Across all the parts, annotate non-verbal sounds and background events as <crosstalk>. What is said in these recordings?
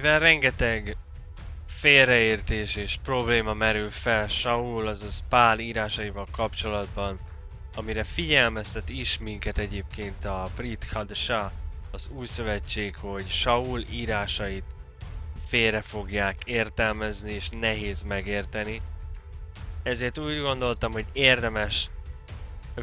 Mivel rengeteg félreértés és probléma merül fel Saul, azaz Pál írásaival kapcsolatban, amire figyelmeztet is minket egyébként a Brit Hadasha, az új szövetség, hogy Saul írásait félre fogják értelmezni és nehéz megérteni. Ezért úgy gondoltam, hogy érdemes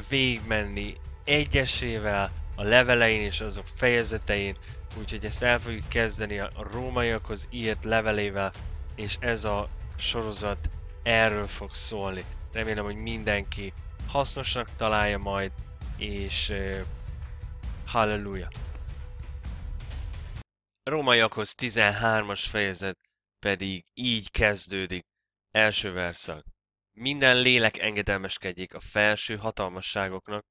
végigmenni egyesével a levelein és azok fejezetein, Úgyhogy ezt el fogjuk kezdeni a rómaiakhoz írt levelével, és ez a sorozat erről fog szólni. Remélem, hogy mindenki hasznosnak találja majd, és euh, halleluja! Rómaiakhoz 13-as fejezet pedig így kezdődik. Első verszak. Minden lélek engedelmeskedjék a felső hatalmasságoknak,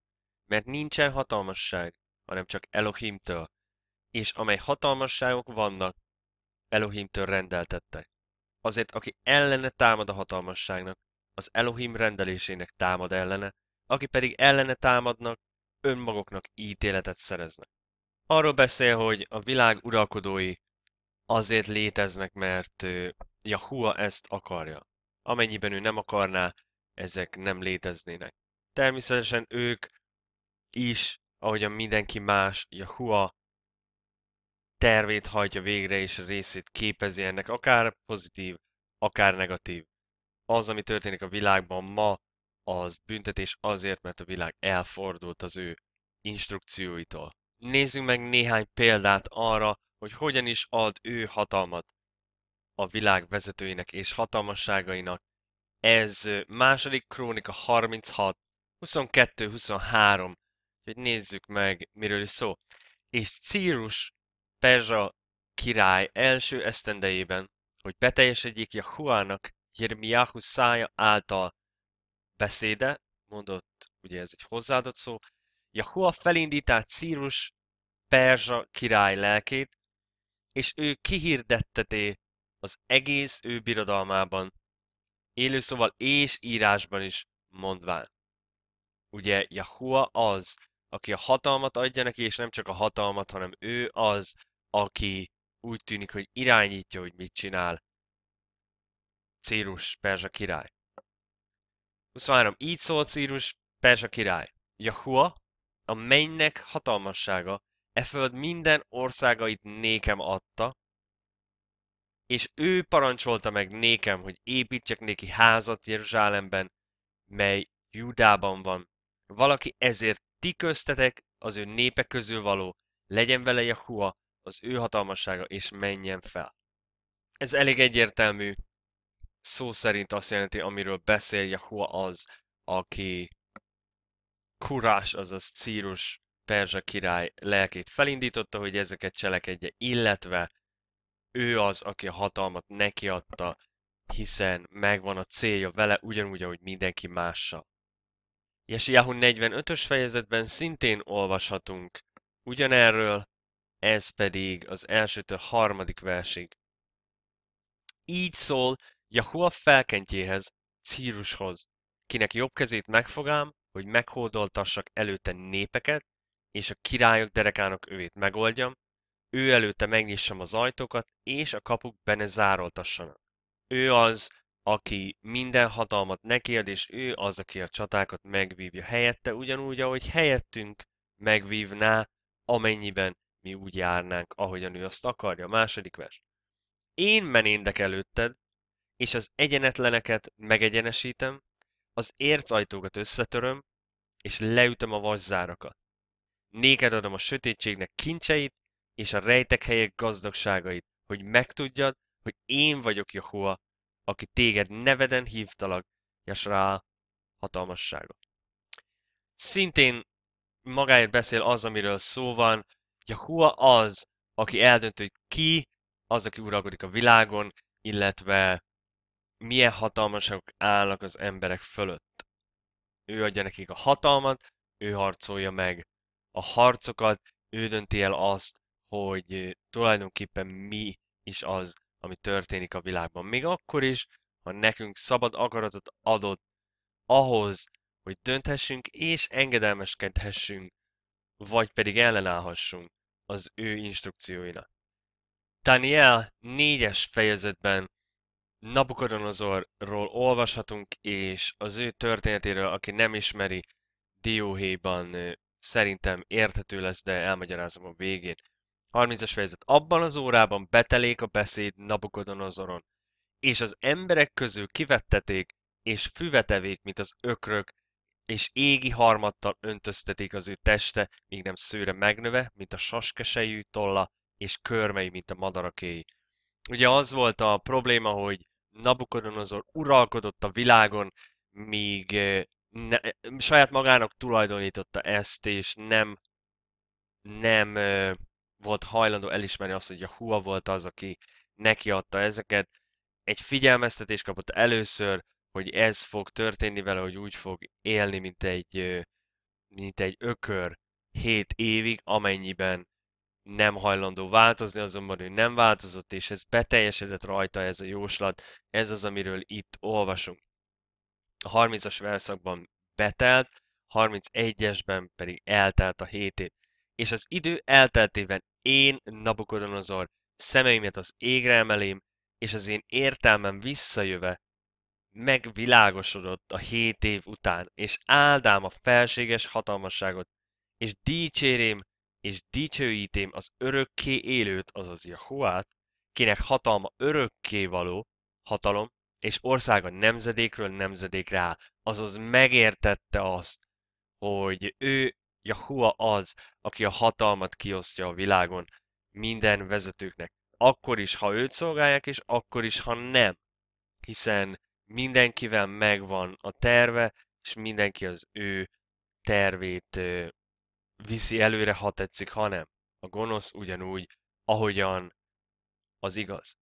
mert nincsen hatalmasság, hanem csak Elohimtől, és amely hatalmasságok vannak Elohimtől rendeltettek. Azért, aki ellene támad a hatalmasságnak, az Elohim rendelésének támad ellene, aki pedig ellene támadnak, önmaguknak ítéletet szereznek. Arról beszél, hogy a világ uralkodói azért léteznek, mert Jahua ezt akarja. Amennyiben ő nem akarná, ezek nem léteznének. Természetesen ők is, ahogyan mindenki más, Jahua tervét hajtja végre, és részét képezi ennek, akár pozitív, akár negatív. Az, ami történik a világban ma, az büntetés azért, mert a világ elfordult az ő instrukcióitól. Nézzünk meg néhány példát arra, hogy hogyan is ad ő hatalmat a világ vezetőinek és hatalmasságainak. Ez második krónika 36, 22-23, hogy nézzük meg, miről is szó. És Círus perzsa király első esztendejében, hogy beteljesedjék Jahuának Jeremiáhu szája által beszéde, mondott, ugye ez egy hozzáadott szó, Jahua felindítá Círus perzsa király lelkét, és ő kihirdetteté az egész ő birodalmában, élőszóval és írásban is mondván. Ugye Jahua az, aki a hatalmat adja neki, és nem csak a hatalmat, hanem ő az, aki úgy tűnik, hogy irányítja, hogy mit csinál. Círus, Perzsa király. 23. Így szólt Círus, Perzsa király. Jahua, a mennynek hatalmassága, e föld minden országait nékem adta, és ő parancsolta meg nékem, hogy építsek néki házat Jeruzsálemben, mely Judában van. Valaki ezért ti köztetek, az ő népe közül való, legyen vele Jahua, az ő hatalmassága, és menjen fel. Ez elég egyértelmű, szó szerint azt jelenti, amiről beszél Jahua az, aki Kurás, azaz Círus perzsa király lelkét felindította, hogy ezeket cselekedje, illetve ő az, aki a hatalmat neki adta, hiszen megvan a célja vele, ugyanúgy, ahogy mindenki mássa. Jesiáhu 45-ös fejezetben szintén olvashatunk ugyanerről, ez pedig az elsőtől harmadik versig. Így szól Jahua felkentjéhez, Círushoz, kinek jobb kezét megfogám, hogy meghódoltassak előtte népeket, és a királyok derekának övét megoldjam, ő előtte megnyissam az ajtókat, és a kapuk benne zároltassanak. Ő az, aki minden hatalmat nekiad, és ő az, aki a csatákat megvívja helyette, ugyanúgy, ahogy helyettünk megvívná, amennyiben mi úgy járnánk, ahogyan ő azt akarja. Második vers. Én menéndek előtted, és az egyenetleneket megegyenesítem, az ajtókat összetöröm, és leütöm a vaszárakat. Néked adom a sötétségnek kincseit, és a rejtek helyek gazdagságait, hogy megtudjad, hogy én vagyok Jehova, aki téged neveden hívtalak, rá hatalmasságot. Szintén magáért beszél az, amiről szó van, Jahua az, aki eldönt, hogy ki az, aki uralkodik a világon, illetve milyen hatalmasok állnak az emberek fölött. Ő adja nekik a hatalmat, ő harcolja meg a harcokat, ő dönti el azt, hogy tulajdonképpen mi is az, ami történik a világban. Még akkor is, ha nekünk szabad akaratot adott ahhoz, hogy dönthessünk és engedelmeskedhessünk vagy pedig ellenállhassunk az ő instrukcióinak. Daniel 4-es fejezetben Nabukodonozorról olvashatunk, és az ő történetéről, aki nem ismeri, dióhéjban szerintem érthető lesz, de elmagyarázom a végén. 30-as fejezet. Abban az órában betelék a beszéd Nabukodonozoron, és az emberek közül kivetteték, és füvetevék, mint az ökrök, és égi harmattal öntöztetik az ő teste, míg nem szőre megnöve, mint a saskesejű tolla, és körmei, mint a madarakéi. Ugye az volt a probléma, hogy Nabukodonozor uralkodott a világon, míg ne, saját magának tulajdonította ezt, és nem, nem volt hajlandó elismerni azt, hogy a Hua volt az, aki neki adta ezeket. Egy figyelmeztetés kapott először, hogy ez fog történni vele, hogy úgy fog élni, mint egy, mint egy ökör 7 évig, amennyiben nem hajlandó változni, azonban ő nem változott, és ez beteljesedett rajta ez a jóslat, ez az, amiről itt olvasunk. A 30-as verszakban betelt, 31-esben pedig eltelt a 7 év. És az idő elteltével én, Nabukodonozor, szemeimet az égre emelém, és az én értelmem visszajöve megvilágosodott a hét év után, és áldám a felséges hatalmasságot, és dicsérém, és dicsőítém az örökké élőt, azaz Jahuát, kinek hatalma örökké való, hatalom, és országa nemzedékről nemzedékre áll, azaz megértette azt, hogy ő, Jahua az, aki a hatalmat kiosztja a világon minden vezetőknek. Akkor is, ha őt szolgálják, és akkor is, ha nem. Hiszen mindenkivel megvan a terve, és mindenki az ő tervét viszi előre, ha tetszik, hanem A gonosz ugyanúgy, ahogyan az igaz.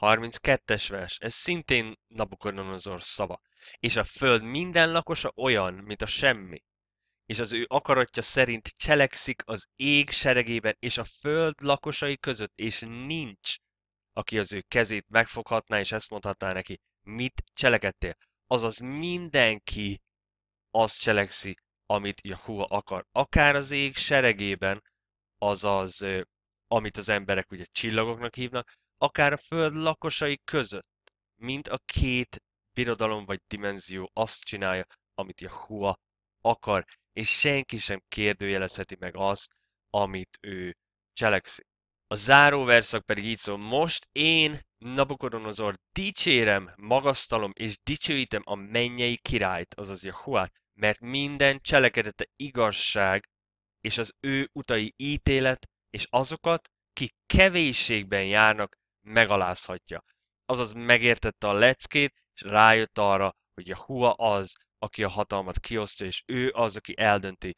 32-es vers, ez szintén Nabukodonozor szava. És a föld minden lakosa olyan, mint a semmi. És az ő akaratja szerint cselekszik az ég seregében és a föld lakosai között, és nincs, aki az ő kezét megfoghatná, és ezt mondhatná neki, mit cselekedtél. Azaz mindenki azt cselekszi, amit Jahua akar. Akár az ég seregében, azaz amit az emberek ugye csillagoknak hívnak, akár a föld lakosai között, mint a két birodalom vagy dimenzió azt csinálja, amit Jahua akar, és senki sem kérdőjelezheti meg azt, amit ő cselekszik. A záróverszak pedig így szól, most én Nabukodonozor, dicsérem, magasztalom és dicsőítem a mennyei királyt, azaz Jehuát, mert minden cselekedete igazság, és az ő utai ítélet, és azokat, ki kevésségben járnak, megalázhatja. Azaz megértette a leckét, és rájött arra, hogy hua az, aki a hatalmat kiosztja, és ő az, aki eldönti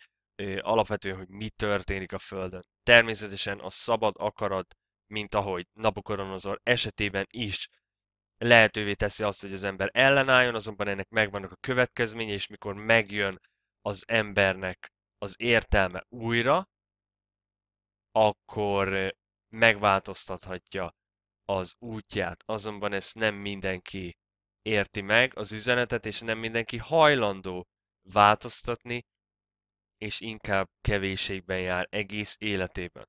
alapvetően, hogy mi történik a Földön. Természetesen a szabad akarat mint ahogy Nabukodonozor esetében is lehetővé teszi azt, hogy az ember ellenálljon, azonban ennek megvannak a következménye, és mikor megjön az embernek az értelme újra, akkor eh, megváltoztathatja az útját. Azonban ezt nem mindenki érti meg az üzenetet, és nem mindenki hajlandó változtatni, és inkább kevésségben jár egész életében.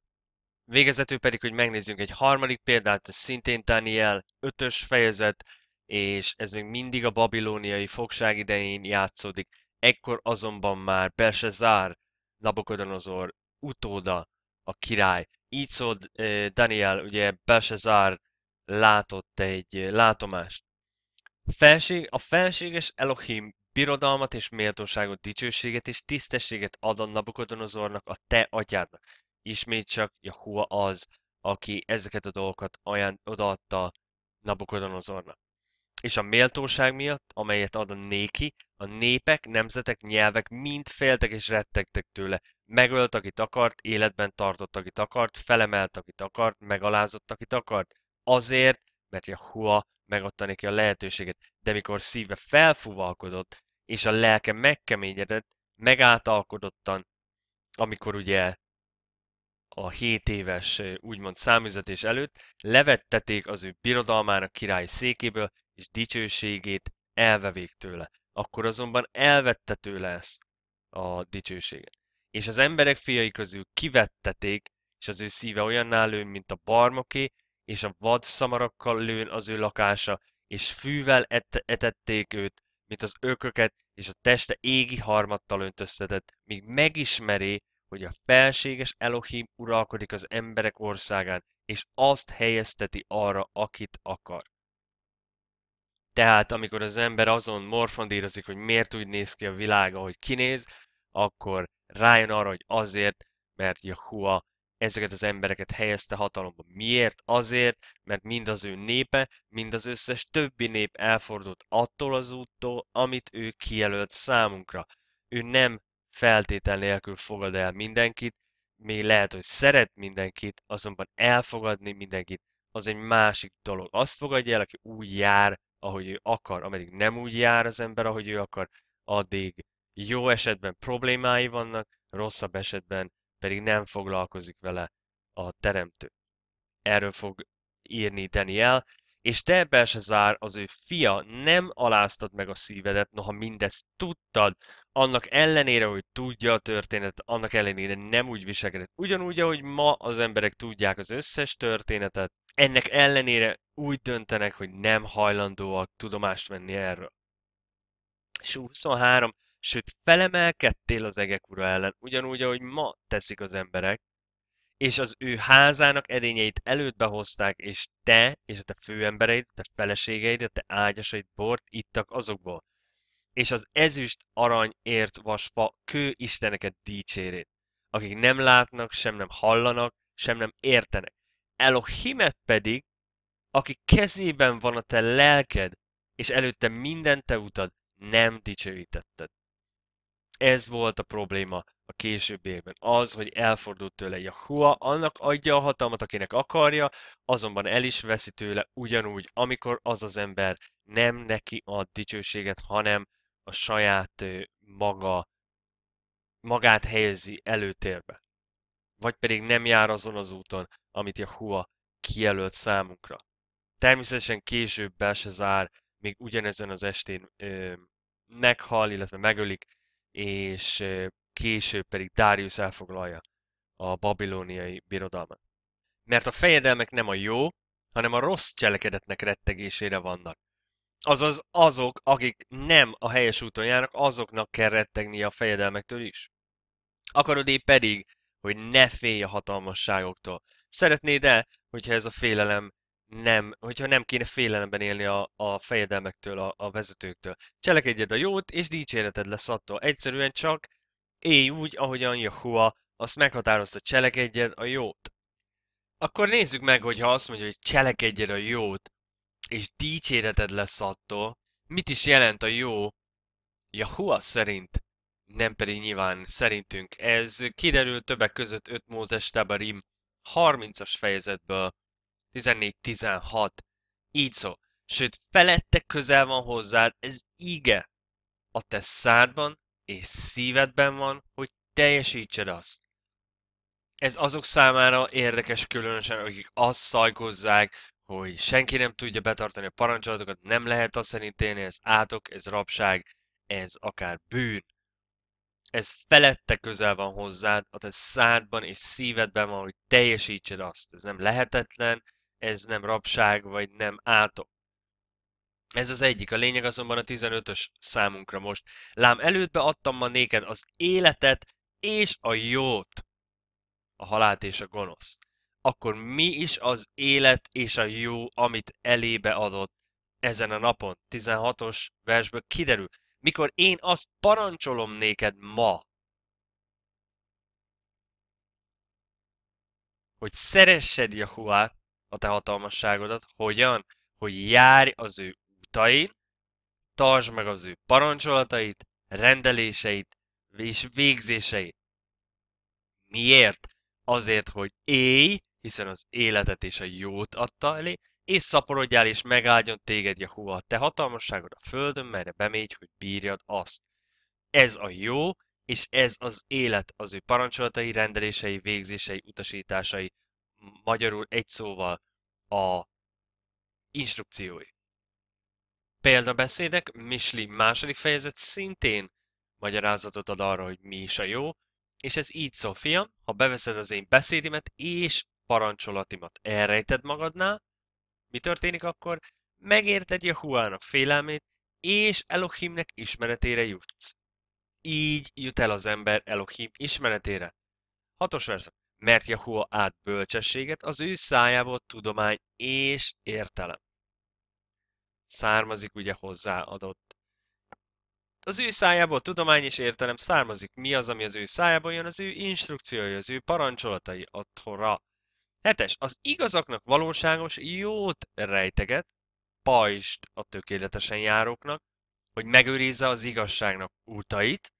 Végezetül pedig, hogy megnézzünk egy harmadik példát, ez szintén Daniel 5-ös fejezet, és ez még mindig a babilóniai fogság idején játszódik. Ekkor azonban már Belsezár, Nabokodonozor utóda, a király. Így szól Daniel, ugye Belsezár látott egy látomást. Felség, a felséges Elohim birodalmat és méltóságot, dicsőséget és tisztességet ad a Nabukodonozornak, a te atyádnak ismét csak Jahua az, aki ezeket a dolgokat aján, odaadta Nabukodonozornak. És a méltóság miatt, amelyet ad a néki, a népek, nemzetek, nyelvek mind féltek és rettegtek tőle. Megölt, akit akart, életben tartott, akit akart, felemelt, akit akart, megalázott, akit akart. Azért, mert Jahua megadta neki a lehetőséget. De mikor szíve felfúvalkodott, és a lelke megkeményedett, megáltalkodottan, amikor ugye a 7 éves úgymond számüzetés előtt, levetteték az ő birodalmának királyi székéből, és dicsőségét elvevék tőle. Akkor azonban elvette tőle ezt a dicsőséget. És az emberek fiai közül kivetteték, és az ő szíve olyanná lőn, mint a barmoké, és a vad szamarakkal lőn az ő lakása, és fűvel et- etették őt, mint az ököket, és a teste égi harmattal öntöztetett, míg megismeri, hogy a felséges Elohim uralkodik az emberek országán, és azt helyezteti arra, akit akar. Tehát amikor az ember azon morfondírozik, hogy miért úgy néz ki a világ, ahogy kinéz, akkor rájön arra, hogy azért, mert Jehua ezeket az embereket helyezte hatalomba. Miért? Azért, mert mind az ő népe, mind az összes többi nép elfordult attól az úttól, amit ő kijelölt számunkra. Ő nem feltétel nélkül fogad el mindenkit, még lehet, hogy szeret mindenkit, azonban elfogadni mindenkit az egy másik dolog. Azt fogadja el, aki úgy jár, ahogy ő akar, ameddig nem úgy jár az ember, ahogy ő akar, addig jó esetben problémái vannak, rosszabb esetben pedig nem foglalkozik vele a teremtő. Erről fog írni Daniel, és te Belsezár, az ő fia, nem aláztad meg a szívedet, noha mindezt tudtad, annak ellenére, hogy tudja a történetet, annak ellenére nem úgy viselkedett. Ugyanúgy, ahogy ma az emberek tudják az összes történetet, ennek ellenére úgy döntenek, hogy nem hajlandóak tudomást venni erről. És 23, sőt felemelkedtél az egek ura ellen, ugyanúgy, ahogy ma teszik az emberek, és az ő házának edényeit előtt behozták, és te, és a te főembereid, a te feleségeid, a te ágyasaid bort ittak azokból. És az ezüst, arany, érc, vasfa, kő isteneket dicsérét, akik nem látnak, sem nem hallanak, sem nem értenek. Elohimet pedig, aki kezében van a te lelked, és előtte minden te utad, nem dicsőítetted. Ez volt a probléma a későbbiekben. Az, hogy elfordult tőle Yahua, annak adja a hatalmat, akinek akarja, azonban el is veszi tőle ugyanúgy, amikor az az ember nem neki ad dicsőséget, hanem a saját maga, magát helyezi előtérbe. Vagy pedig nem jár azon az úton, amit Yahua kijelölt számunkra. Természetesen később Belsezár még ugyanezen az estén ö, meghal, illetve megölik, és később pedig Darius elfoglalja a babiloniai birodalmat. Mert a fejedelmek nem a jó, hanem a rossz cselekedetnek rettegésére vannak. Azaz azok, akik nem a helyes úton járnak, azoknak kell rettegnie a fejedelmektől is. Akarod épp pedig, hogy ne félj a hatalmasságoktól. Szeretnéd e hogyha ez a félelem nem, hogyha nem kéne félelemben élni a, a fejedelmektől, a, a vezetőktől. Cselekedjed a jót, és dicséreted lesz attól. Egyszerűen csak Élj úgy, ahogyan Jehova azt meghatározta, cselekedjed a jót. Akkor nézzük meg, hogy ha azt mondja, hogy cselekedjed a jót, és dicséreted lesz attól, mit is jelent a jó Jahua szerint, nem pedig nyilván szerintünk. Ez kiderül többek között 5 Mózes Tabarim 30-as fejezetből 14-16. Így szó, Sőt, felette közel van hozzád, ez ige a te szádban és szívedben van, hogy teljesítsed azt. Ez azok számára érdekes különösen, akik azt szajkozzák, hogy senki nem tudja betartani a parancsolatokat, nem lehet azt szerint élni, ez átok, ez rabság, ez akár bűn. Ez felette közel van hozzád, a te szádban és szívedben van, hogy teljesítsed azt. Ez nem lehetetlen, ez nem rabság, vagy nem átok. Ez az egyik. A lényeg azonban a 15-ös számunkra most. Lám előttbe adtam ma néked az életet és a jót, a halált és a gonoszt. Akkor mi is az élet és a jó, amit elébe adott ezen a napon? 16-os versből kiderül. Mikor én azt parancsolom néked ma, hogy szeressed Jahuát, a te hatalmasságodat, hogyan? Hogy járj az ő utain, tartsd meg az ő parancsolatait, rendeléseit és végzéseit. Miért? Azért, hogy élj, hiszen az életet és a jót adta elé, és szaporodjál és megáldjon téged Jehova a te hatalmasságod a földön, merre bemégy, hogy bírjad azt. Ez a jó, és ez az élet az ő parancsolatai, rendelései, végzései, utasításai, magyarul egy szóval a instrukciói. Példabeszédek, Misli második fejezet szintén magyarázatot ad arra, hogy mi is a jó, és ez így szól, fiam, ha beveszed az én beszédimet és parancsolatimat elrejted magadnál, mi történik akkor? Megérted a félelmét, és Elohimnek ismeretére jutsz. Így jut el az ember Elohim ismeretére. Hatos verszak. Mert Jahua át bölcsességet, az ő szájából tudomány és értelem származik ugye hozzáadott. Az ő szájából tudomány és értelem származik. Mi az, ami az ő szájából jön? Az ő instrukciói, az ő parancsolatai otthonra. Hetes. Az igazaknak valóságos jót rejteget, pajst a tökéletesen járóknak, hogy megőrizze az igazságnak útait,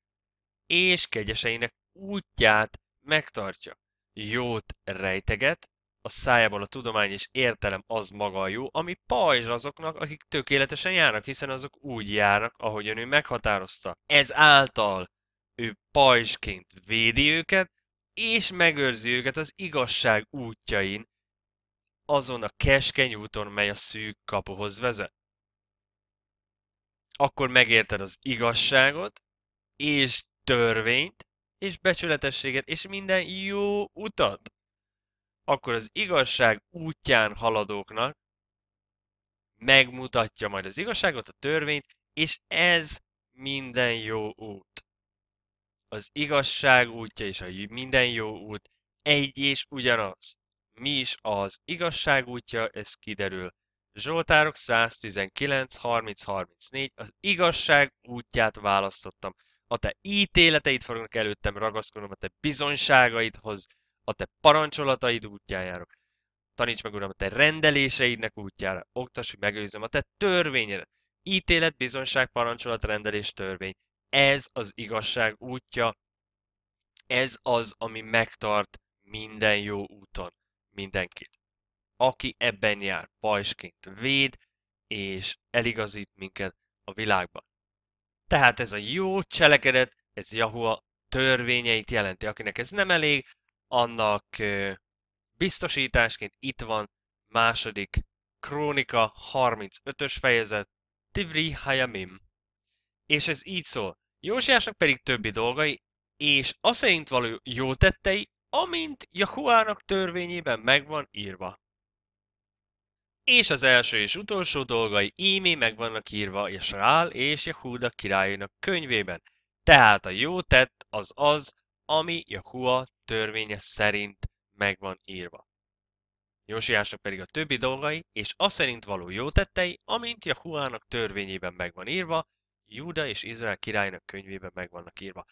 és kegyeseinek útját megtartja. Jót rejteget, a szájában a tudomány és értelem az maga a jó, ami pajzs azoknak, akik tökéletesen járnak, hiszen azok úgy járnak, ahogyan ő meghatározta. Ez által ő pajzsként védi őket, és megőrzi őket az igazság útjain, azon a keskeny úton, mely a szűk kapuhoz vezet. Akkor megérted az igazságot, és törvényt, és becsületességet, és minden jó utat akkor az igazság útján haladóknak megmutatja majd az igazságot, a törvényt, és ez minden jó út. Az igazság útja és a minden jó út egy és ugyanaz. Mi is az igazság útja, ez kiderül. Zsoltárok 119, 30, 34. Az igazság útját választottam. A te ítéleteid fognak előttem ragaszkodnom, a te bizonyságaidhoz a te parancsolataid járok. Taníts meg, Uram, a te rendeléseidnek útjára. Oktass, hogy megőrzöm a te törvényedet. Ítélet, bizonság, parancsolat, rendelés, törvény. Ez az igazság útja. Ez az, ami megtart minden jó úton mindenkit. Aki ebben jár, pajsként véd, és eligazít minket a világban. Tehát ez a jó cselekedet, ez Jahua törvényeit jelenti. Akinek ez nem elég, annak biztosításként itt van második krónika 35-ös fejezet Tivri Hayamim. És ez így szól. Jósiásnak pedig többi dolgai, és az szerint való jó tettei, amint Jahuának törvényében megvan írva. És az első és utolsó dolgai ímé vannak írva Jasrál és Jehúda királynak könyvében. Tehát a jó tett az az, ami Jakua törvénye szerint megvan írva. Jósiásnak pedig a többi dolgai, és az szerint való jó tettei, amint Jahuának törvényében megvan írva, Júda és Izrael királynak könyvében megvannak írva.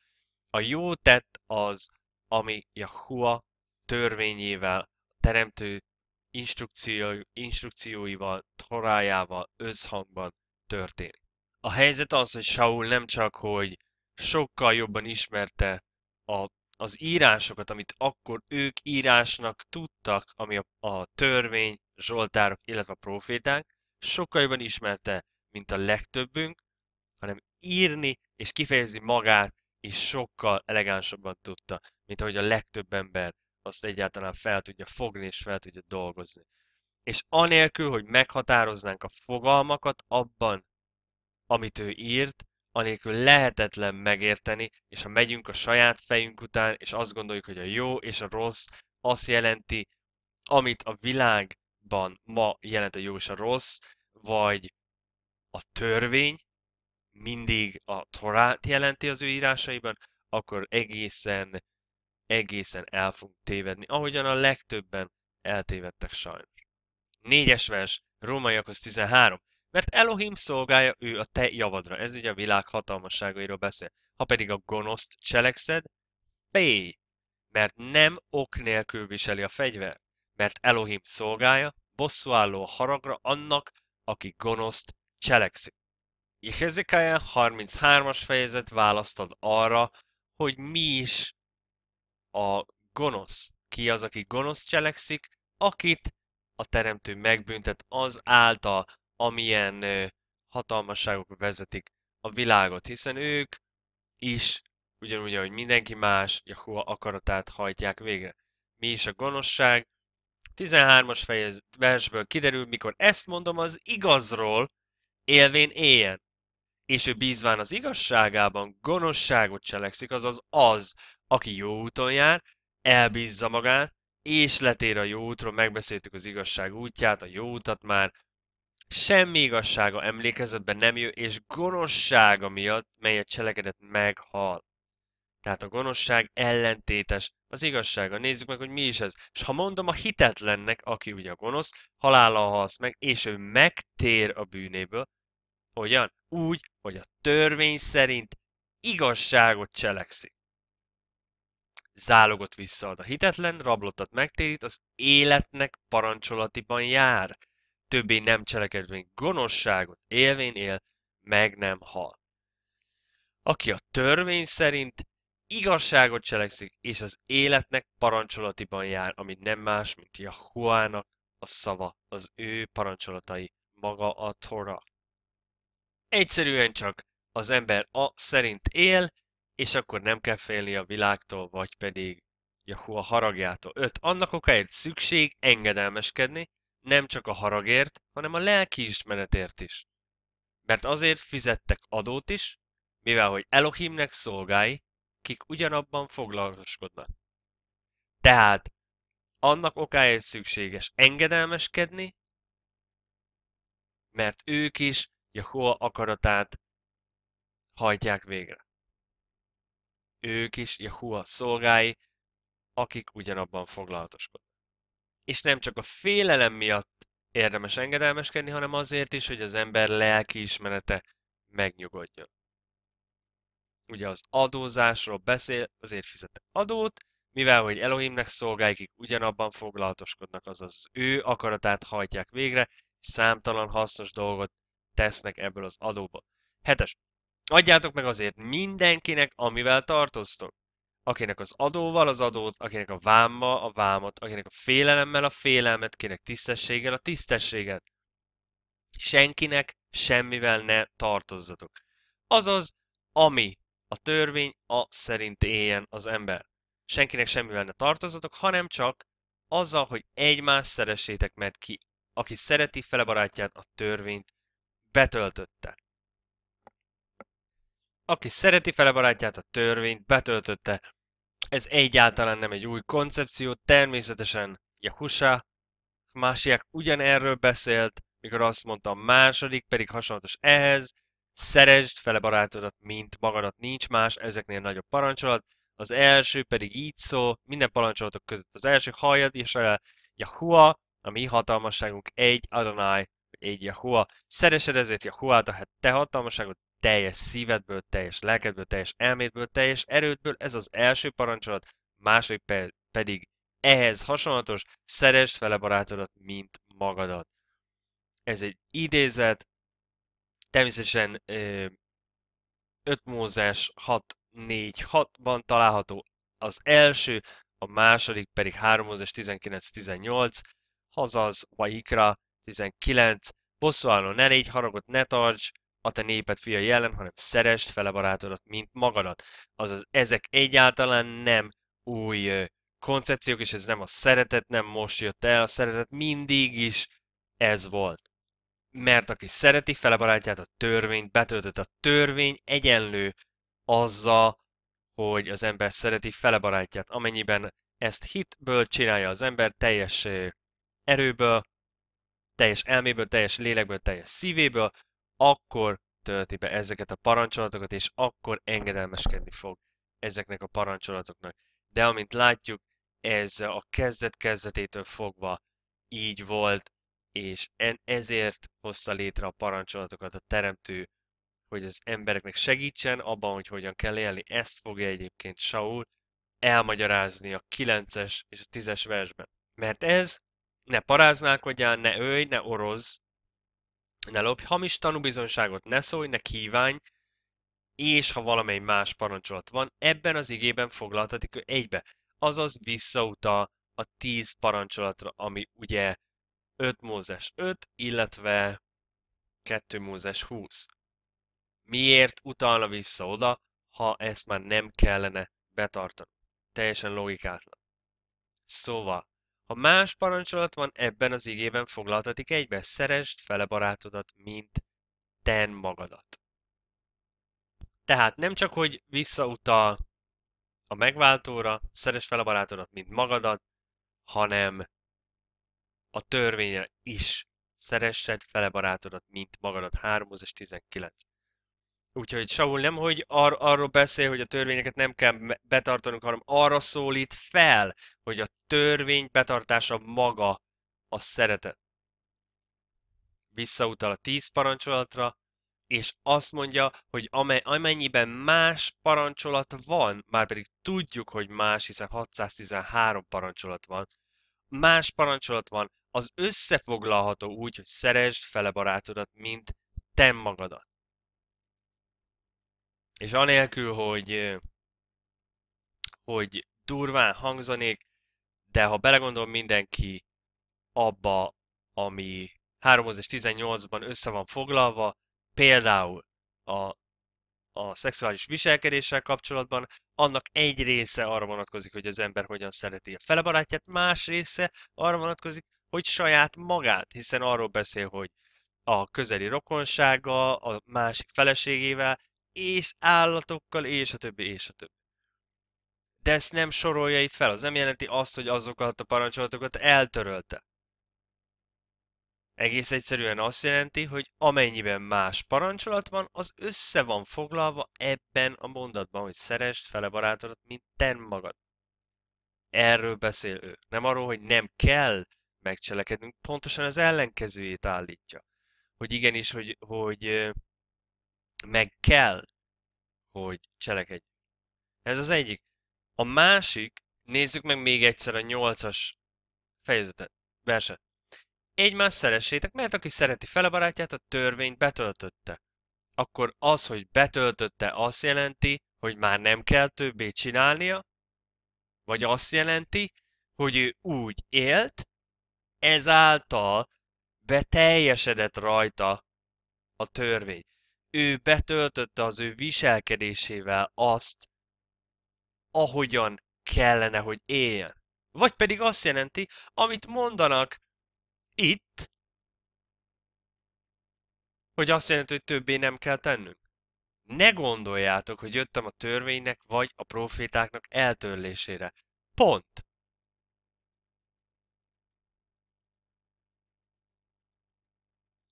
A jó tett az, ami Jahua törvényével, teremtő instrukciói, instrukcióival, torájával, összhangban történik. A helyzet az, hogy Saul nem csak, hogy sokkal jobban ismerte a, az írásokat, amit akkor ők írásnak tudtak, ami a, a törvény, zsoltárok, illetve a proféták, sokkal jobban ismerte, mint a legtöbbünk, hanem írni és kifejezni magát is sokkal elegánsabban tudta, mint ahogy a legtöbb ember azt egyáltalán fel tudja fogni és fel tudja dolgozni. És anélkül, hogy meghatároznánk a fogalmakat abban, amit ő írt, anélkül lehetetlen megérteni, és ha megyünk a saját fejünk után, és azt gondoljuk, hogy a jó és a rossz azt jelenti, amit a világban ma jelent a jó és a rossz, vagy a törvény mindig a torát jelenti az ő írásaiban, akkor egészen, egészen el fogunk tévedni, ahogyan a legtöbben eltévedtek sajnos. Négyes vers, Rómaiakhoz 13 mert Elohim szolgálja ő a te javadra. Ez ugye a világ hatalmasságairól beszél. Ha pedig a gonoszt cselekszed, félj, mert nem ok nélkül viseli a fegyver, mert Elohim szolgálja, bosszúálló a haragra annak, aki gonoszt cselekszik. Jehezekiel 33-as fejezet választad arra, hogy mi is a gonosz. Ki az, aki gonosz cselekszik, akit a teremtő megbüntet az által, amilyen hatalmasságok vezetik a világot, hiszen ők is, ugyanúgy, ahogy mindenki más, Jahua akaratát hajtják végre. Mi is a gonoszság? 13-as versből kiderül, mikor ezt mondom az igazról, élvén éljen. És ő bízván az igazságában gonoszságot cselekszik, azaz az, aki jó úton jár, elbízza magát, és letér a jó útról, megbeszéltük az igazság útját, a jó utat már semmi igazsága emlékezetben nem jön, és gonoszsága miatt, melyet cselekedett, meghal. Tehát a gonoszság ellentétes az igazsága. Nézzük meg, hogy mi is ez. És ha mondom a hitetlennek, aki ugye a gonosz, halála halsz meg, és ő megtér a bűnéből, hogyan? Úgy, hogy a törvény szerint igazságot cselekszik. Zálogot visszaad a hitetlen, rablottat megtérít, az életnek parancsolatiban jár többé nem cselekedvén gonoszságot élvén él, meg nem hal. Aki a törvény szerint igazságot cselekszik, és az életnek parancsolatiban jár, ami nem más, mint Jahuának a szava, az ő parancsolatai, maga a Tora. Egyszerűen csak az ember a szerint él, és akkor nem kell félni a világtól, vagy pedig Jahua haragjától. Öt, Annak okáért szükség engedelmeskedni, nem csak a haragért, hanem a lelki ismeretért is. Mert azért fizettek adót is, mivel hogy Elohimnek szolgái, kik ugyanabban foglalkozkodnak. Tehát annak okáért szükséges engedelmeskedni, mert ők is Jehova akaratát hajtják végre. Ők is Jehova szolgái, akik ugyanabban foglalatoskodnak és nem csak a félelem miatt érdemes engedelmeskedni, hanem azért is, hogy az ember lelki ismerete megnyugodjon. Ugye az adózásról beszél, azért fizet adót, mivel hogy Elohimnek szolgáikig ugyanabban foglalatoskodnak, azaz az ő akaratát hajtják végre, számtalan hasznos dolgot tesznek ebből az adóból. Hetes. Adjátok meg azért mindenkinek, amivel tartoztok akinek az adóval az adót, akinek a vámmal a vámot, akinek a félelemmel a félelmet, kinek tisztességgel a tisztességet. Senkinek semmivel ne tartozzatok. Azaz, ami a törvény a szerint éljen az ember. Senkinek semmivel ne tartozzatok, hanem csak azzal, hogy egymást szeressétek, mert ki, aki szereti fele barátját, a törvényt betöltötte. Aki szereti fele barátját, a törvényt betöltötte. Ez egyáltalán nem egy új koncepció, természetesen Yahusha. Másiák ugyanerről beszélt, mikor azt mondta a második, pedig hasonlatos ehhez, szeresd fele barátodat, mint magadat, nincs más, ezeknél nagyobb parancsolat. Az első pedig így szó, minden parancsolatok között az első, halljad és a Yahua, a mi hatalmasságunk egy Adonai, egy Yahua. Szeresed ezért Yahuát, a te hatalmasságod teljes szívedből, teljes lelkedből, teljes elmédből, teljes erődből, ez az első parancsolat, második pe- pedig ehhez hasonlatos, szeresd vele barátodat, mint magadat. Ez egy idézet, természetesen 5 Mózes 6.4.6-ban található az első, a második pedig 3 Mózes 19.18, azaz Vaikra 19, álló, ne légy, haragot ne tarts, a te néped fiai ellen, hanem szerest fele barátodat, mint magadat. Azaz ezek egyáltalán nem új koncepciók, és ez nem a szeretet, nem most jött el, a szeretet mindig is ez volt. Mert aki szereti fele barátját, a törvényt betöltött. A törvény egyenlő azzal, hogy az ember szereti fele barátját. Amennyiben ezt hitből csinálja az ember, teljes erőből, teljes elméből, teljes lélekből, teljes szívéből, akkor tölti be ezeket a parancsolatokat, és akkor engedelmeskedni fog ezeknek a parancsolatoknak. De amint látjuk, ez a kezdet-kezdetétől fogva így volt, és ezért hozta létre a parancsolatokat a teremtő, hogy az embereknek segítsen abban, hogy hogyan kell élni. Ezt fogja egyébként Saul elmagyarázni a 9-es és a 10-es versben. Mert ez ne paráználkodjál, ne ölj, ne oroz, ne lopj hamis tanúbizonságot, ne szólj, ne kívánj, és ha valamely más parancsolat van, ebben az igében foglaltatik ő egybe. Azaz visszauta a tíz parancsolatra, ami ugye 5 Mózes 5, illetve 2 Mózes 20. Miért utalna vissza oda, ha ezt már nem kellene betartani? Teljesen logikátlan. Szóval, ha más parancsolat van, ebben az igében foglaltatik egybe, szeresd fele barátodat, mint ten magadat. Tehát nem csak, hogy visszautal a megváltóra, szeres fele barátodat, mint magadat, hanem a törvényre is szeressed fele barátodat, mint magadat. 3 és 19. Úgyhogy Saul nem, hogy ar- arról beszél, hogy a törvényeket nem kell betartanunk, hanem arra szólít fel, hogy a törvény betartása maga a szeretet. Visszautal a tíz parancsolatra, és azt mondja, hogy amennyiben más parancsolat van, már pedig tudjuk, hogy más, hiszen 613 parancsolat van, más parancsolat van, az összefoglalható úgy, hogy szeresd fele barátodat, mint te magadat és anélkül, hogy, hogy durván hangzanék, de ha belegondol mindenki abba, ami 318-ban össze van foglalva, például a, a szexuális viselkedéssel kapcsolatban, annak egy része arra vonatkozik, hogy az ember hogyan szereti a felebarátját, más része arra vonatkozik, hogy saját magát, hiszen arról beszél, hogy a közeli rokonsága, a másik feleségével és állatokkal, és a többi, és a többi. De ezt nem sorolja itt fel, az nem jelenti azt, hogy azokat a parancsolatokat eltörölte. Egész egyszerűen azt jelenti, hogy amennyiben más parancsolat van, az össze van foglalva ebben a mondatban, hogy szerest fele barátodat, mint te magad. Erről beszél ő. Nem arról, hogy nem kell megcselekednünk, pontosan az ellenkezőjét állítja. Hogy igenis, hogy, hogy meg kell, hogy cselekedj. Ez az egyik. A másik, nézzük meg még egyszer a nyolcas fejezetet, verset. Egymás szeressétek, mert aki szereti fele barátját, a törvényt betöltötte. Akkor az, hogy betöltötte, azt jelenti, hogy már nem kell többé csinálnia, vagy azt jelenti, hogy ő úgy élt, ezáltal beteljesedett rajta a törvény ő betöltötte az ő viselkedésével azt, ahogyan kellene, hogy éljen. Vagy pedig azt jelenti, amit mondanak itt, hogy azt jelenti, hogy többé nem kell tennünk. Ne gondoljátok, hogy jöttem a törvénynek vagy a profétáknak eltörlésére. Pont.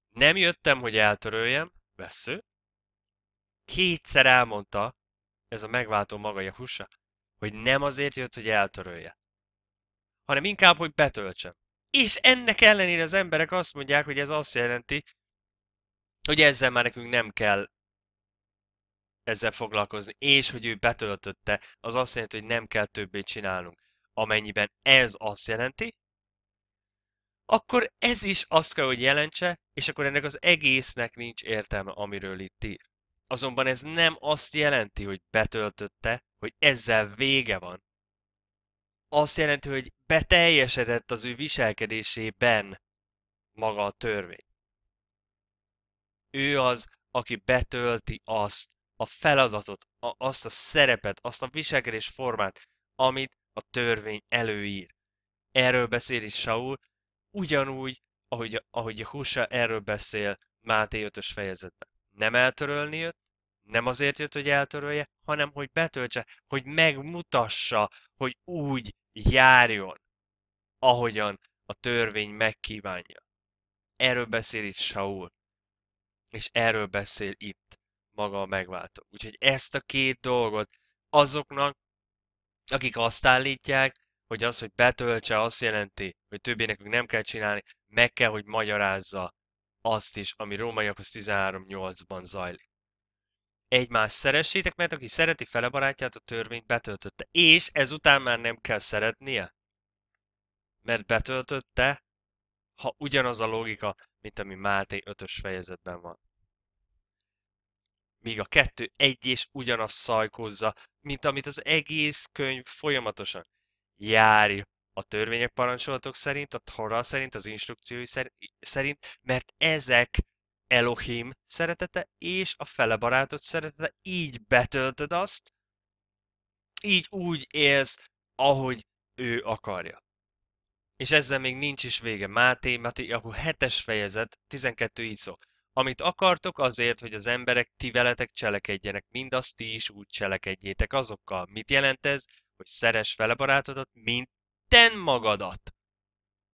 Nem jöttem, hogy eltöröljem, Vesző? Kétszer elmondta, ez a megváltó maga Jahusa, hogy nem azért jött, hogy eltörölje, hanem inkább, hogy betöltsem. És ennek ellenére az emberek azt mondják, hogy ez azt jelenti, hogy ezzel már nekünk nem kell ezzel foglalkozni, és hogy ő betöltötte, az azt jelenti, hogy nem kell többé csinálnunk. Amennyiben ez azt jelenti, akkor ez is azt kell, hogy jelentse, és akkor ennek az egésznek nincs értelme, amiről itt ír. Azonban ez nem azt jelenti, hogy betöltötte, hogy ezzel vége van. Azt jelenti, hogy beteljesedett az ő viselkedésében maga a törvény. Ő az, aki betölti azt a feladatot, a, azt a szerepet, azt a viselkedés formát, amit a törvény előír. Erről beszél is Saul, ugyanúgy, ahogy, ahogy Husa erről beszél Máté 5 fejezetben. Nem eltörölni jött, nem azért jött, hogy eltörölje, hanem hogy betöltse, hogy megmutassa, hogy úgy járjon, ahogyan a törvény megkívánja. Erről beszél itt Saul, és erről beszél itt maga a megváltó. Úgyhogy ezt a két dolgot azoknak, akik azt állítják, hogy az, hogy betöltse, azt jelenti, hogy többé nekünk nem kell csinálni, meg kell, hogy magyarázza azt is, ami rómaiakhoz 13.8-ban zajlik. Egymást szeressétek, mert aki szereti fele barátját, a törvényt betöltötte. És ezután már nem kell szeretnie? Mert betöltötte, ha ugyanaz a logika, mint ami Máté 5-ös fejezetben van. Míg a kettő egy és ugyanaz szajkózza, mint amit az egész könyv folyamatosan járj a törvények parancsolatok szerint, a Torah szerint, az instrukciói szerint, mert ezek Elohim szeretete és a fele barátod szeretete, így betöltöd azt, így úgy élsz, ahogy ő akarja. És ezzel még nincs is vége. Máté, Máté, ahol 7-es fejezet, 12 így szó. Amit akartok azért, hogy az emberek ti veletek cselekedjenek, mindazt ti is úgy cselekedjétek azokkal. Mit jelent ez? hogy szeres vele barátodat, mint ten magadat.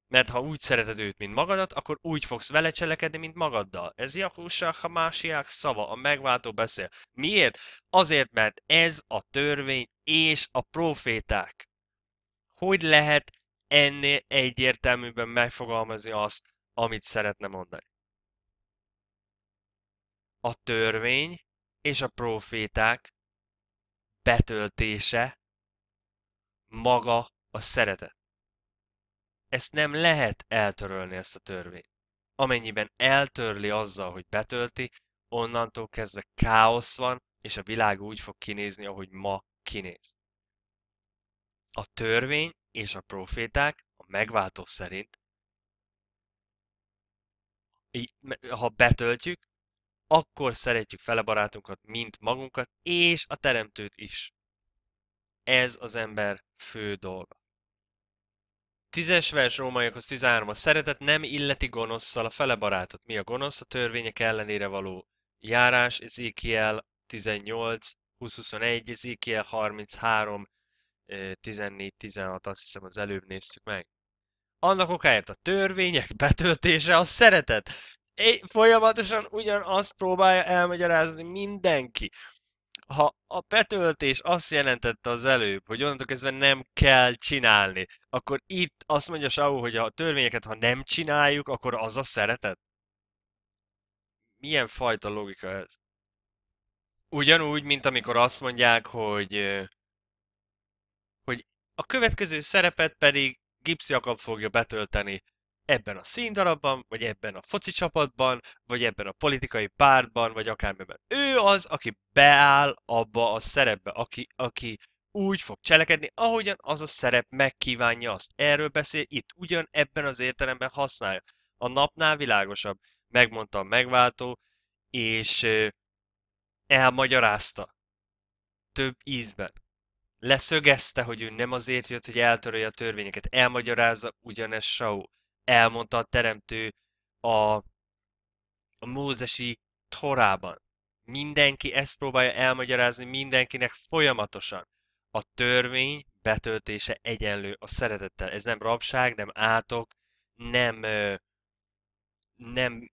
Mert ha úgy szereted őt, mint magadat, akkor úgy fogsz vele cselekedni, mint magaddal. Ez Jakusa Hamásiák szava, a megváltó beszél. Miért? Azért, mert ez a törvény és a proféták. Hogy lehet ennél egyértelműbben megfogalmazni azt, amit szeretne mondani? A törvény és a proféták betöltése maga a szeretet. Ezt nem lehet eltörölni ezt a törvényt. Amennyiben eltörli azzal, hogy betölti, onnantól kezdve káosz van, és a világ úgy fog kinézni, ahogy ma kinéz. A törvény és a proféták a megváltó szerint, ha betöltjük, akkor szeretjük fele barátunkat, mint magunkat, és a teremtőt is. Ez az ember fő dolga. Tízes vers Rómaiakhoz 13. A szeretet nem illeti gonoszszal a fele barátot. Mi a gonosz? A törvények ellenére való járás, ez 18, 21. ez 33, 14, 16, azt hiszem az előbb néztük meg. Annak okáért a törvények <laughs> betöltése a szeretet. É, folyamatosan ugyanazt próbálja elmagyarázni mindenki ha a betöltés azt jelentette az előbb, hogy onnantól kezdve nem kell csinálni, akkor itt azt mondja Sáú, hogy a törvényeket, ha nem csináljuk, akkor az a szeretet? Milyen fajta logika ez? Ugyanúgy, mint amikor azt mondják, hogy, hogy a következő szerepet pedig Gipsy Jakab fogja betölteni ebben a színdarabban, vagy ebben a foci csapatban, vagy ebben a politikai pártban, vagy akármiben. Ő az, aki beáll abba a szerepbe, aki, aki úgy fog cselekedni, ahogyan az a szerep megkívánja azt. Erről beszél itt, ugyan ebben az értelemben használja. A napnál világosabb, megmondta a megváltó, és elmagyarázta több ízben. Leszögezte, hogy ő nem azért jött, hogy eltörölje a törvényeket. Elmagyarázza ugyanezt Saul elmondta a teremtő a, a mózesi torában. Mindenki ezt próbálja elmagyarázni mindenkinek folyamatosan. A törvény betöltése egyenlő a szeretettel. Ez nem rabság, nem átok, nem, nem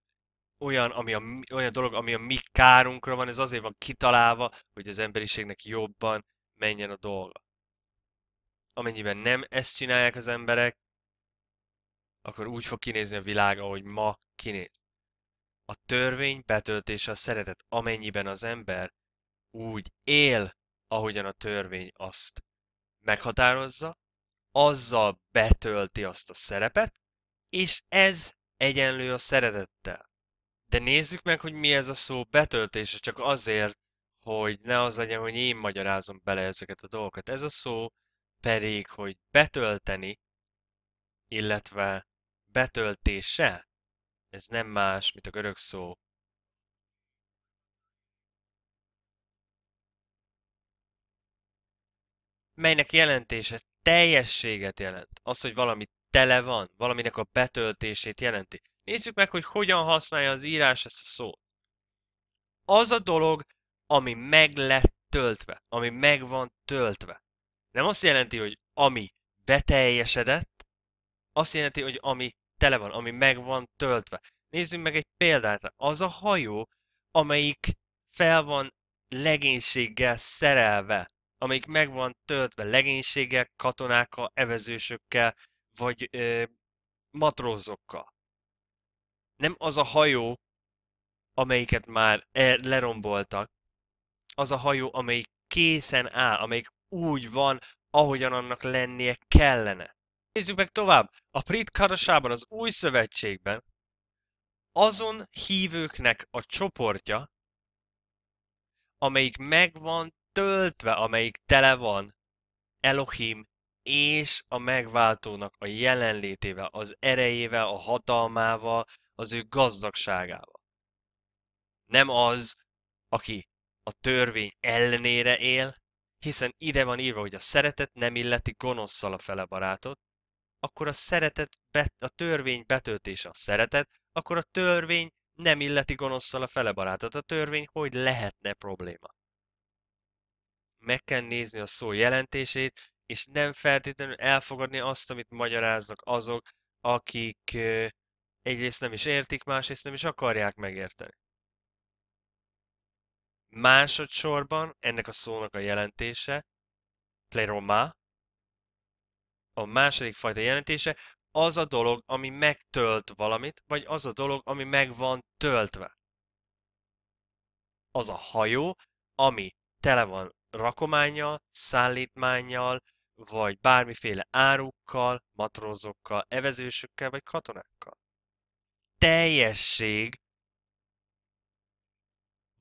olyan, ami a, olyan dolog, ami a mi kárunkra van, ez azért van kitalálva, hogy az emberiségnek jobban menjen a dolga. Amennyiben nem ezt csinálják az emberek, akkor úgy fog kinézni a világ, ahogy ma kinéz. A törvény betöltése a szeretet, amennyiben az ember úgy él, ahogyan a törvény azt meghatározza, azzal betölti azt a szerepet, és ez egyenlő a szeretettel. De nézzük meg, hogy mi ez a szó betöltése, csak azért, hogy ne az legyen, hogy én magyarázom bele ezeket a dolgokat. Ez a szó pedig, hogy betölteni, illetve betöltése, ez nem más, mint a görög szó melynek jelentése teljességet jelent. Az, hogy valami tele van, valaminek a betöltését jelenti. Nézzük meg, hogy hogyan használja az írás ezt a szót. Az a dolog, ami meg lett töltve, ami meg van töltve. Nem azt jelenti, hogy ami beteljesedett, azt jelenti, hogy ami tele van, ami meg van töltve. Nézzünk meg egy példát. Az a hajó, amelyik fel van legénységgel szerelve, amelyik meg van töltve legénységgel, katonákkal, evezősökkel, vagy ö, matrózokkal. Nem az a hajó, amelyiket már e, leromboltak, az a hajó, amelyik készen áll, amelyik úgy van, ahogyan annak lennie kellene. Nézzük meg tovább. A Prit karasában, az új szövetségben azon hívőknek a csoportja, amelyik megvan, töltve, amelyik tele van Elohim és a megváltónak a jelenlétével, az erejével, a hatalmával, az ő gazdagságával. Nem az, aki a törvény ellenére él, hiszen ide van írva, hogy a szeretet nem illeti gonoszszal a fele barátot, akkor a szeretet, bet, a törvény betöltése a szeretet, akkor a törvény nem illeti gonoszszal a fele barátot. A törvény hogy lehetne probléma? Meg kell nézni a szó jelentését, és nem feltétlenül elfogadni azt, amit magyaráznak azok, akik egyrészt nem is értik, másrészt nem is akarják megérteni. Másodszorban ennek a szónak a jelentése, pleroma, a második fajta jelentése az a dolog, ami megtölt valamit, vagy az a dolog, ami meg van töltve. Az a hajó, ami tele van rakományjal, szállítmányjal, vagy bármiféle árukkal, matrózokkal, evezősökkel, vagy katonákkal. Teljesség,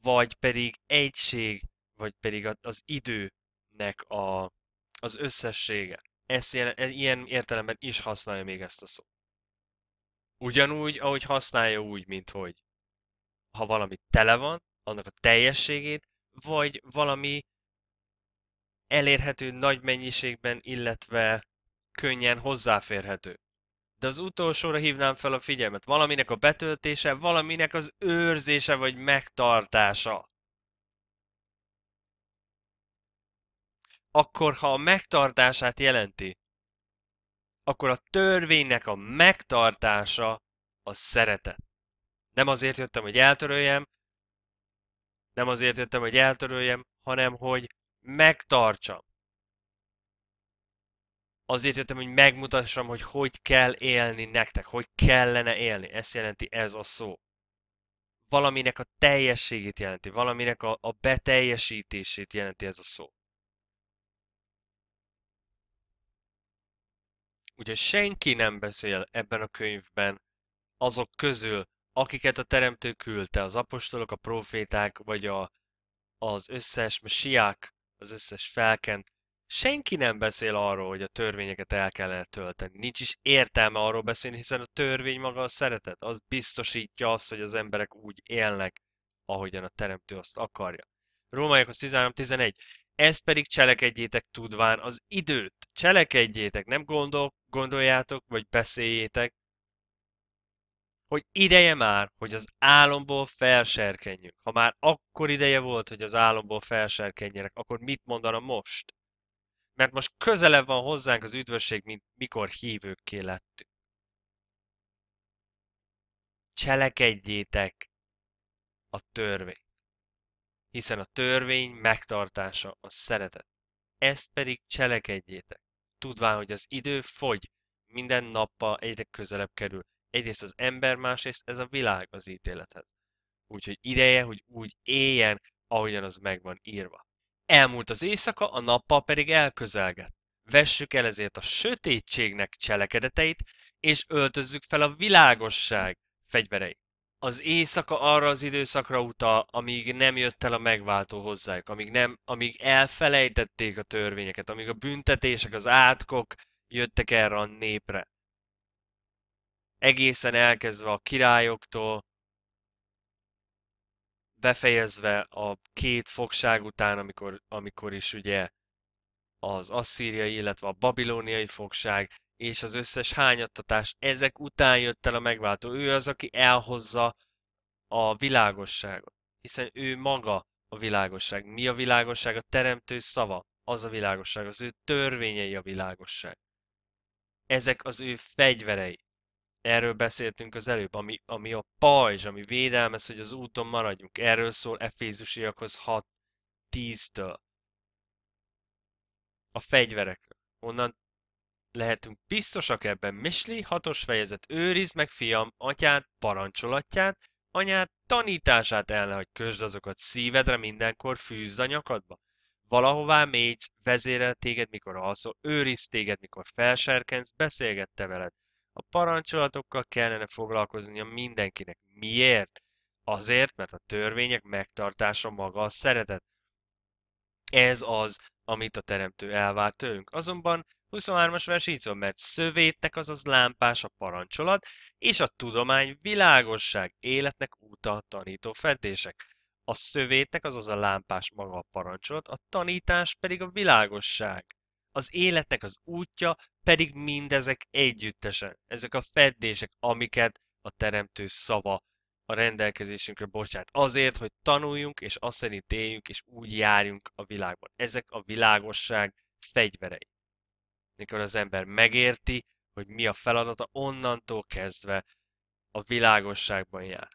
vagy pedig egység, vagy pedig az időnek a, az összessége ezt e, ilyen értelemben is használja még ezt a szót. Ugyanúgy, ahogy használja úgy, mint hogy ha valami tele van, annak a teljességét, vagy valami elérhető nagy mennyiségben, illetve könnyen hozzáférhető. De az utolsóra hívnám fel a figyelmet. Valaminek a betöltése, valaminek az őrzése vagy megtartása. akkor ha a megtartását jelenti, akkor a törvénynek a megtartása a szeretet. Nem azért jöttem, hogy eltöröljem, nem azért jöttem, hogy eltöröljem, hanem hogy megtartsam. Azért jöttem, hogy megmutassam, hogy hogy kell élni nektek, hogy kellene élni. Ezt jelenti ez a szó. Valaminek a teljességét jelenti, valaminek a, a beteljesítését jelenti ez a szó. Ugye senki nem beszél ebben a könyvben azok közül, akiket a Teremtő küldte, az apostolok, a proféták, vagy a, az összes siák, az összes felkent. Senki nem beszél arról, hogy a törvényeket el kellene tölteni. Nincs is értelme arról beszélni, hiszen a törvény maga a szeretet. Az biztosítja azt, hogy az emberek úgy élnek, ahogyan a Teremtő azt akarja. Rómaiakhoz 13.11. Ezt pedig cselekedjétek tudván az időt. Cselekedjétek, nem gondol, gondoljátok, vagy beszéljétek, hogy ideje már, hogy az álomból felserkenjünk. Ha már akkor ideje volt, hogy az álomból felserkenjenek, akkor mit mondana most? Mert most közelebb van hozzánk az üdvösség, mint mikor hívőkké lettünk. Cselekedjétek a törvény, Hiszen a törvény megtartása a szeretet. Ezt pedig cselekedjétek tudván, hogy az idő fogy, minden nappal egyre közelebb kerül. Egyrészt az ember, másrészt ez a világ az ítélethez. Úgyhogy ideje, hogy úgy éljen, ahogyan az meg van írva. Elmúlt az éjszaka, a nappal pedig elközelgett. Vessük el ezért a sötétségnek cselekedeteit, és öltözzük fel a világosság fegyvereit az éjszaka arra az időszakra utal, amíg nem jött el a megváltó hozzájuk, amíg, nem, amíg elfelejtették a törvényeket, amíg a büntetések, az átkok jöttek erre a népre. Egészen elkezdve a királyoktól, befejezve a két fogság után, amikor, amikor is ugye az asszíriai, illetve a babiloniai fogság, és az összes hányattatás. Ezek után jött el a megváltó. Ő az, aki elhozza a világosságot. Hiszen ő maga a világosság. Mi a világosság? A teremtő szava. Az a világosság. Az ő törvényei a világosság. Ezek az ő fegyverei. Erről beszéltünk az előbb, ami, ami a pajzs, ami védelmez, hogy az úton maradjunk. Erről szól Efézusiakhoz 6-10-től. A fegyverek. Onnan lehetünk biztosak ebben, Misli, hatos fejezet, őriz, meg, fiam, atyád, parancsolatját, anyád, tanítását el hogy közd azokat szívedre mindenkor fűzd a nyakadba. Valahová mégy, vezérel téged, mikor alszol, őriz téged, mikor felserkensz, beszélgette veled. A parancsolatokkal kellene foglalkoznia mindenkinek. Miért? Azért, mert a törvények megtartása maga a szeretet. Ez az, amit a Teremtő elvár tőlünk. Azonban 23-as vers így szól, mert szövétnek, azaz lámpás a parancsolat, és a tudomány világosság életnek úta a tanító fedések. A szövétnek, azaz a lámpás maga a parancsolat, a tanítás pedig a világosság. Az életnek az útja pedig mindezek együttesen. Ezek a feddések, amiket a teremtő szava a rendelkezésünkre bocsát. Azért, hogy tanuljunk, és azt szerint éljünk, és úgy járjunk a világban. Ezek a világosság fegyverei mikor az ember megérti, hogy mi a feladata, onnantól kezdve a világosságban jár.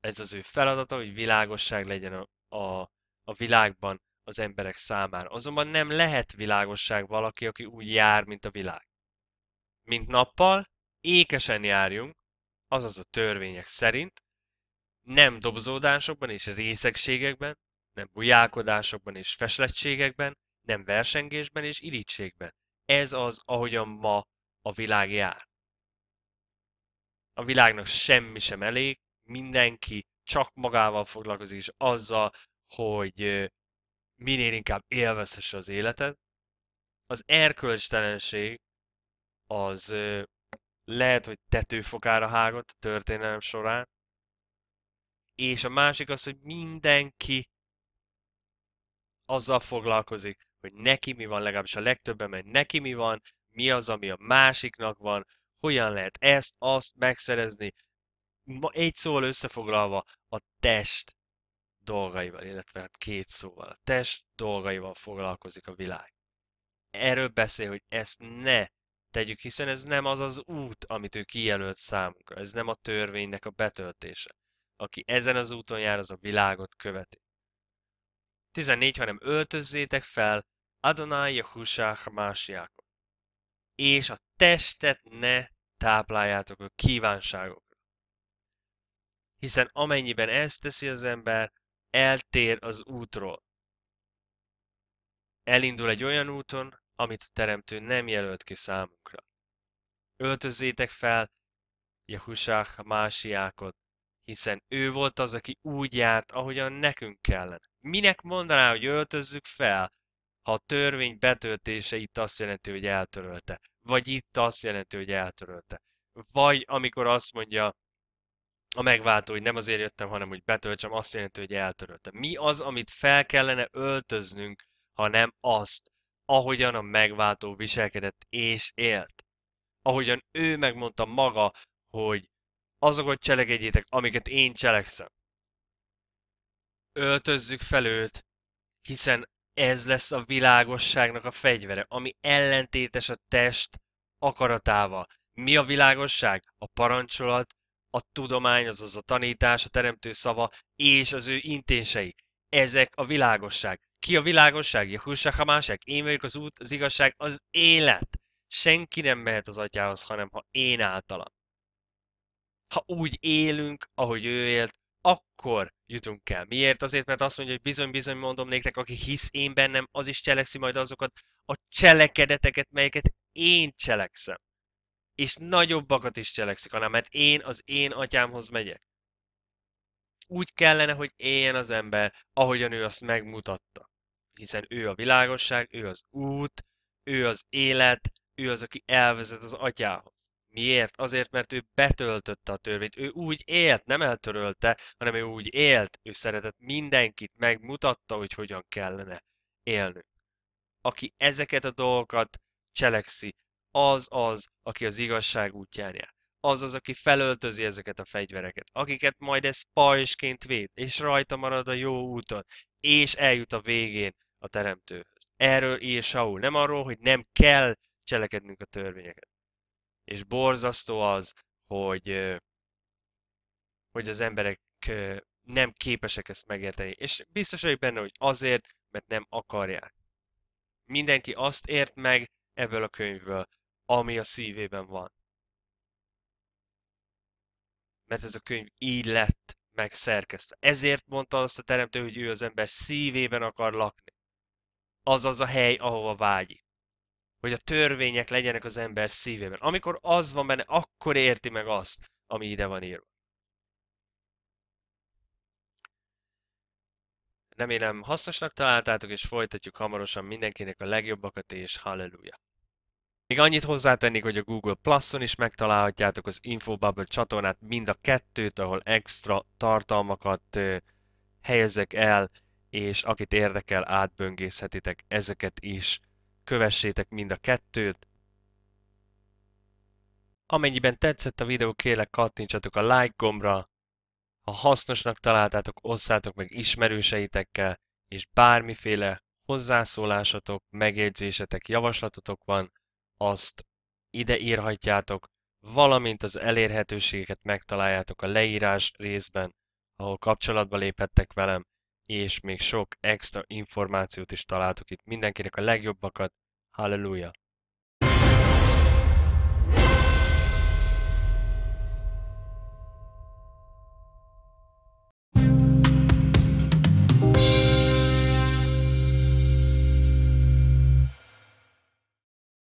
Ez az ő feladata, hogy világosság legyen a, a, a világban az emberek számára. Azonban nem lehet világosság valaki, aki úgy jár, mint a világ. Mint nappal, ékesen járjunk, azaz a törvények szerint, nem dobzódásokban és részegségekben, nem bujálkodásokban és feslettségekben, nem versengésben és irítségben, ez az, ahogyan ma a világ jár. A világnak semmi sem elég, mindenki csak magával foglalkozik, és azzal, hogy minél inkább élvezhesse az életet. Az erkölcstelenség az lehet, hogy tetőfokára hágott a történelem során, és a másik az, hogy mindenki azzal foglalkozik, hogy neki mi van, legalábbis a legtöbben, mert neki mi van, mi az, ami a másiknak van, hogyan lehet ezt, azt megszerezni. Ma egy szóval összefoglalva a test dolgaival, illetve hát két szóval. A test dolgaival foglalkozik a világ. Erről beszél, hogy ezt ne tegyük, hiszen ez nem az az út, amit ő kijelölt számunkra. Ez nem a törvénynek a betöltése. Aki ezen az úton jár, az a világot követi. 14, hanem öltözzétek fel Adonai Jehusá Hamásiákon. És a testet ne tápláljátok a kívánságokra. Hiszen amennyiben ezt teszi az ember, eltér az útról. Elindul egy olyan úton, amit a Teremtő nem jelölt ki számunkra. Öltözzétek fel Jehusák Másiákot, hiszen ő volt az, aki úgy járt, ahogyan nekünk kellene. Minek mondaná, hogy öltözzük fel, ha a törvény betöltése itt azt jelenti, hogy eltörölte, vagy itt azt jelenti, hogy eltörölte, vagy amikor azt mondja a megváltó, hogy nem azért jöttem, hanem hogy betöltsem, azt jelenti, hogy eltörölte. Mi az, amit fel kellene öltöznünk, hanem azt, ahogyan a megváltó viselkedett és élt. Ahogyan ő megmondta maga, hogy azokat cselekedjétek, amiket én cselekszem. Öltözzük fel őt, hiszen ez lesz a világosságnak a fegyvere, ami ellentétes a test akaratával. Mi a világosság? A parancsolat, a tudomány, azaz a tanítás, a teremtő szava és az ő intései. Ezek a világosság. Ki a világosság? Jehusa Hamásek, én vagyok az út, az igazság, az élet. Senki nem mehet az atyához, hanem ha én általam. Ha úgy élünk, ahogy ő élt, akkor jutunk el. Miért? Azért, mert azt mondja, hogy bizony-bizony mondom néktek, aki hisz én bennem, az is cselekszi majd azokat a cselekedeteket, melyeket én cselekszem. És nagyobbakat is cselekszik, hanem mert én az én atyámhoz megyek. Úgy kellene, hogy éljen az ember, ahogyan ő azt megmutatta. Hiszen ő a világosság, ő az út, ő az élet, ő az, aki elvezet az atyához. Miért? Azért, mert ő betöltötte a törvényt. Ő úgy élt, nem eltörölte, hanem ő úgy élt. Ő szeretett mindenkit, megmutatta, hogy hogyan kellene élnünk. Aki ezeket a dolgokat cselekszi, az az, aki az igazság útján jár. Az az, aki felöltözi ezeket a fegyvereket, akiket majd ez pajsként véd, és rajta marad a jó úton, és eljut a végén a teremtőhöz. Erről ír Saul, nem arról, hogy nem kell cselekednünk a törvényeket. És borzasztó az, hogy, hogy az emberek nem képesek ezt megérteni. És biztos vagyok benne, hogy azért, mert nem akarják. Mindenki azt ért meg ebből a könyvből, ami a szívében van. Mert ez a könyv így lett megszerkesztve. Ezért mondta azt a teremtő, hogy ő az ember szívében akar lakni. Az az a hely, ahova vágyik hogy a törvények legyenek az ember szívében. Amikor az van benne, akkor érti meg azt, ami ide van írva. Remélem hasznosnak találtátok, és folytatjuk hamarosan mindenkinek a legjobbakat, és halleluja! Még annyit hozzátennék, hogy a Google Plus-on is megtalálhatjátok az Infobubble csatornát, mind a kettőt, ahol extra tartalmakat helyezek el, és akit érdekel, átböngészhetitek ezeket is kövessétek mind a kettőt. Amennyiben tetszett a videó, kérlek kattintsatok a like gombra, ha hasznosnak találtátok, osszátok meg ismerőseitekkel, és bármiféle hozzászólásatok, megjegyzésetek, javaslatotok van, azt ide írhatjátok, valamint az elérhetőségeket megtaláljátok a leírás részben, ahol kapcsolatba léphettek velem, és még sok extra információt is találtuk itt. Mindenkinek a legjobbakat, halleluja!